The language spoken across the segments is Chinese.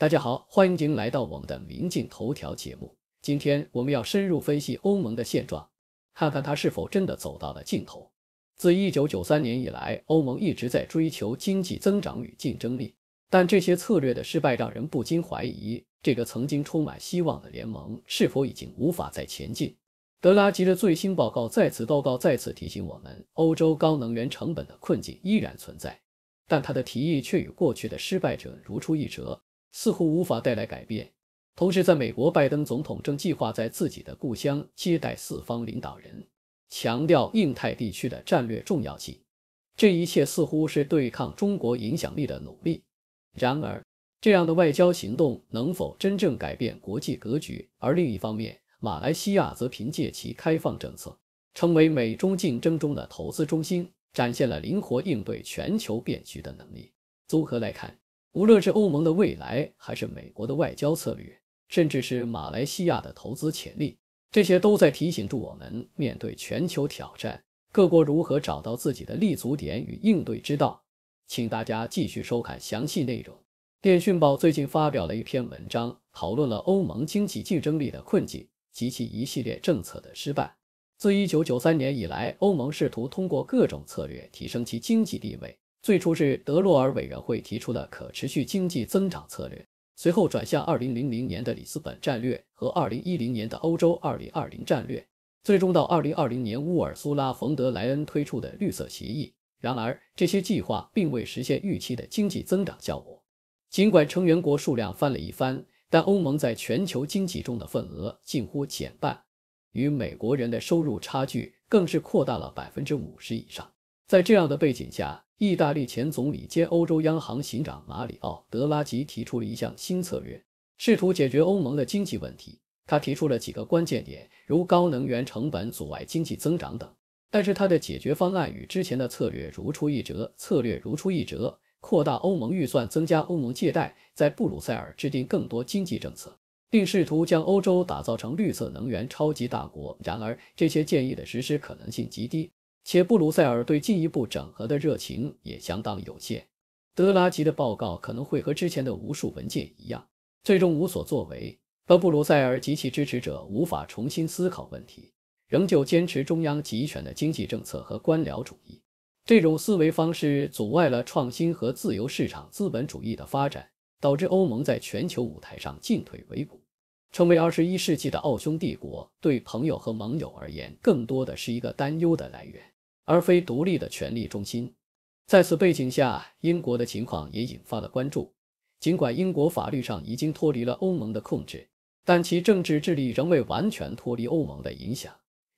大家好，欢迎来到我们的明镜头条节目。今天我们要深入分析欧盟的现状，看看它是否真的走到了尽头。自1993年以来，欧盟一直在追求经济增长与竞争力，但这些策略的失败让人不禁怀疑，这个曾经充满希望的联盟是否已经无法再前进。德拉吉的最新报告再次报告再次提醒我们，欧洲高能源成本的困境依然存在，但他的提议却与过去的失败者如出一辙。似乎无法带来改变。同时，在美国，拜登总统正计划在自己的故乡接待四方领导人，强调印太地区的战略重要性。这一切似乎是对抗中国影响力的努力。然而，这样的外交行动能否真正改变国际格局？而另一方面，马来西亚则凭借其开放政策，成为美中竞争中的投资中心，展现了灵活应对全球变局的能力。综合来看。无论是欧盟的未来，还是美国的外交策略，甚至是马来西亚的投资潜力，这些都在提醒着我们，面对全球挑战，各国如何找到自己的立足点与应对之道。请大家继续收看详细内容。《电讯报》最近发表了一篇文章，讨论了欧盟经济竞争力的困境及其一系列政策的失败。自1993年以来，欧盟试图通过各种策略提升其经济地位。最初是德洛尔委员会提出的可持续经济增长策略，随后转向2000年的里斯本战略和2010年的欧洲2020战略，最终到2020年乌尔苏拉冯德莱恩推出的绿色协议。然而，这些计划并未实现预期的经济增长效果。尽管成员国数量翻了一番，但欧盟在全球经济中的份额近乎减半，与美国人的收入差距更是扩大了百分之五十以上。在这样的背景下，意大利前总理兼欧洲央行行长马里奥·德拉吉提出了一项新策略，试图解决欧盟的经济问题。他提出了几个关键点，如高能源成本阻碍经济增长等。但是，他的解决方案与之前的策略如出一辙：策略如出一辙，扩大欧盟预算，增加欧盟借贷，在布鲁塞尔制定更多经济政策，并试图将欧洲打造成绿色能源超级大国。然而，这些建议的实施可能性极低。且布鲁塞尔对进一步整合的热情也相当有限。德拉吉的报告可能会和之前的无数文件一样，最终无所作为。而布鲁塞尔及其支持者无法重新思考问题，仍旧坚持中央集权的经济政策和官僚主义。这种思维方式阻碍了创新和自由市场资本主义的发展，导致欧盟在全球舞台上进退维谷。成为二十一世纪的奥匈帝国，对朋友和盟友而言，更多的是一个担忧的来源，而非独立的权力中心。在此背景下，英国的情况也引发了关注。尽管英国法律上已经脱离了欧盟的控制，但其政治治理仍未完全脱离欧盟的影响。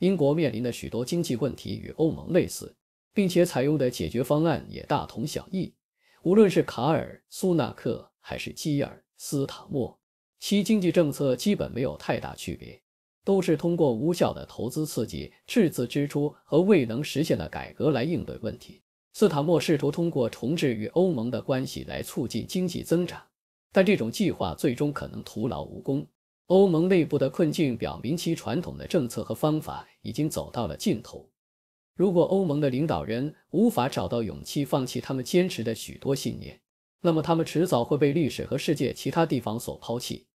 英国面临的许多经济问题与欧盟类似，并且采用的解决方案也大同小异。无论是卡尔·苏纳克还是基尔·斯塔默。其经济政策基本没有太大区别，都是通过无效的投资刺激、赤字支出和未能实现的改革来应对问题。斯塔默试图通过重置与欧盟的关系来促进经济增长，但这种计划最终可能徒劳无功。欧盟内部的困境表明，其传统的政策和方法已经走到了尽头。如果欧盟的领导人无法找到勇气放弃他们坚持的许多信念，那么他们迟早会被历史和世界其他地方所抛弃。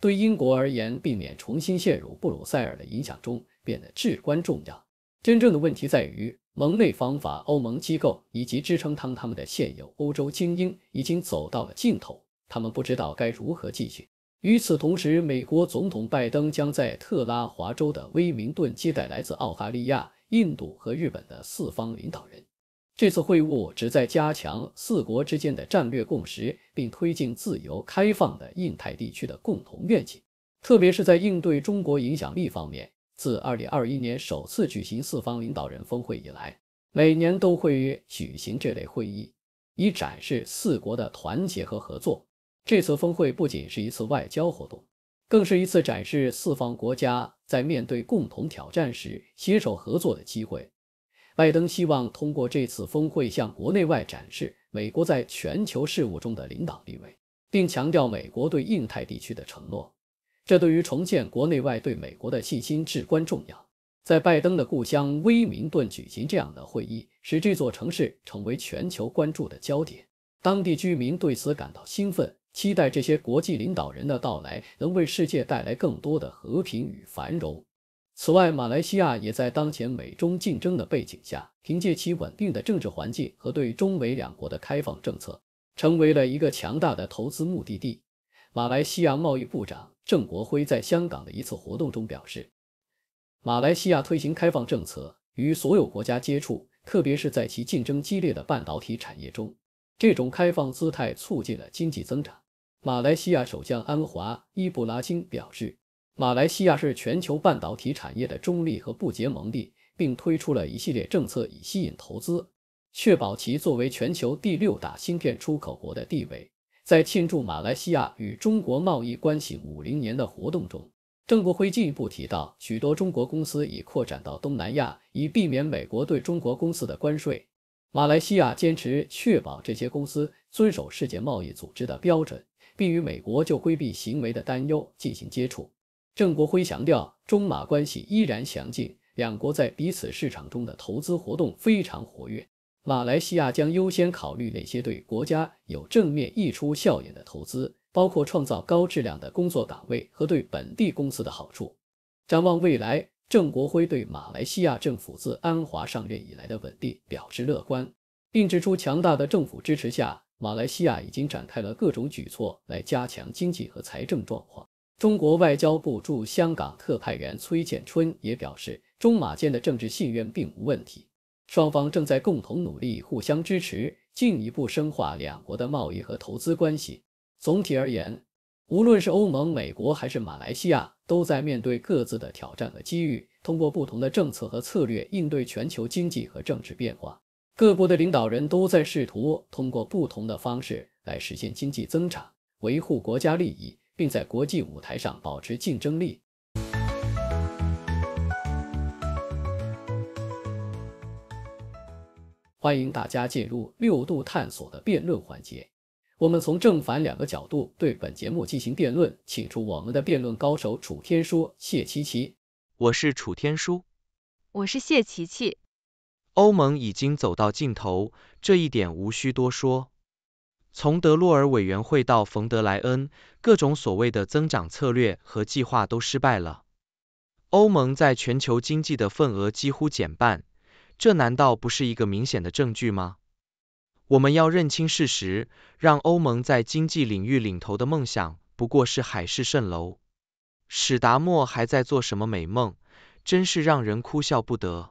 对英国而言，避免重新陷入布鲁塞尔的影响中变得至关重要。真正的问题在于，盟内方法、欧盟机构以及支撑他们的现有欧洲精英已经走到了尽头，他们不知道该如何继续。与此同时，美国总统拜登将在特拉华州的威明顿接待来自澳大利亚、印度和日本的四方领导人。这次会晤旨在加强四国之间的战略共识，并推进自由开放的印太地区的共同愿景，特别是在应对中国影响力方面。自2021年首次举行四方领导人峰会以来，每年都会举行这类会议，以展示四国的团结和合作。这次峰会不仅是一次外交活动，更是一次展示四方国家在面对共同挑战时携手合作的机会。拜登希望通过这次峰会向国内外展示美国在全球事务中的领导地位，并强调美国对印太地区的承诺。这对于重建国内外对美国的信心至关重要。在拜登的故乡威明顿举行这样的会议，使这座城市成为全球关注的焦点。当地居民对此感到兴奋，期待这些国际领导人的到来能为世界带来更多的和平与繁荣。此外，马来西亚也在当前美中竞争的背景下，凭借其稳定的政治环境和对中美两国的开放政策，成为了一个强大的投资目的地。马来西亚贸易部长郑国辉在香港的一次活动中表示：“马来西亚推行开放政策，与所有国家接触，特别是在其竞争激烈的半导体产业中，这种开放姿态促进了经济增长。”马来西亚首相安华·伊布拉欣表示。马来西亚是全球半导体产业的中立和不结盟地，并推出了一系列政策以吸引投资，确保其作为全球第六大芯片出口国的地位。在庆祝马来西亚与中国贸易关系五零年的活动中，郑国辉进一步提到，许多中国公司已扩展到东南亚，以避免美国对中国公司的关税。马来西亚坚持确保这些公司遵守世界贸易组织的标准，并与美国就规避行为的担忧进行接触。郑国辉强调，中马关系依然强劲，两国在彼此市场中的投资活动非常活跃。马来西亚将优先考虑那些对国家有正面溢出效应的投资，包括创造高质量的工作岗位和对本地公司的好处。展望未来，郑国辉对马来西亚政府自安华上任以来的稳定表示乐观，并指出强大的政府支持下，马来西亚已经展开了各种举措来加强经济和财政状况。中国外交部驻香港特派员崔建春也表示，中马间的政治信任并无问题，双方正在共同努力，互相支持，进一步深化两国的贸易和投资关系。总体而言，无论是欧盟、美国还是马来西亚，都在面对各自的挑战和机遇，通过不同的政策和策略应对全球经济和政治变化。各国的领导人都在试图通过不同的方式来实现经济增长，维护国家利益。并在国际舞台上保持竞争力。欢迎大家进入六度探索的辩论环节。我们从正反两个角度对本节目进行辩论，请出我们的辩论高手楚天舒、谢琪琪。我是楚天舒，我是谢琪琪。欧盟已经走到尽头，这一点无需多说。从德洛尔委员会到冯德莱恩，各种所谓的增长策略和计划都失败了。欧盟在全球经济的份额几乎减半，这难道不是一个明显的证据吗？我们要认清事实，让欧盟在经济领域领头的梦想不过是海市蜃楼。史达默还在做什么美梦？真是让人哭笑不得。